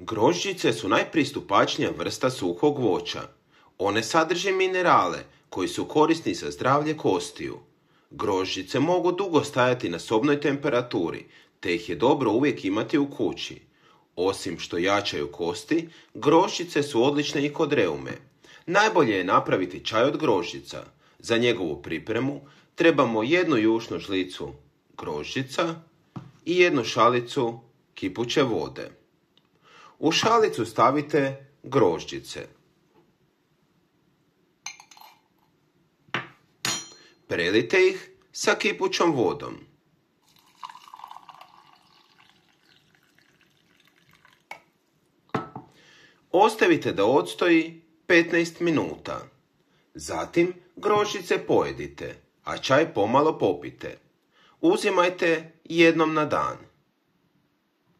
Grožđice su najpristupačnija vrsta suhog voća. One sadrže minerale koji su korisni za zdravlje kostiju. Grožđice mogu dugo stajati na sobnoj temperaturi, te ih je dobro uvijek imati u kući. Osim što jačaju kosti, grožđice su odlične i kod reume. Najbolje je napraviti čaj od grožđica. Za njegovu pripremu trebamo jednu jušnu žlicu grožđica i jednu šalicu kipuće vode. U šalicu stavite grožđice. Prelite ih sa kipućom vodom. Ostavite da odstoji 15 minuta. Zatim grožice pojedite, a čaj pomalo popite. Uzimajte jednom na dan.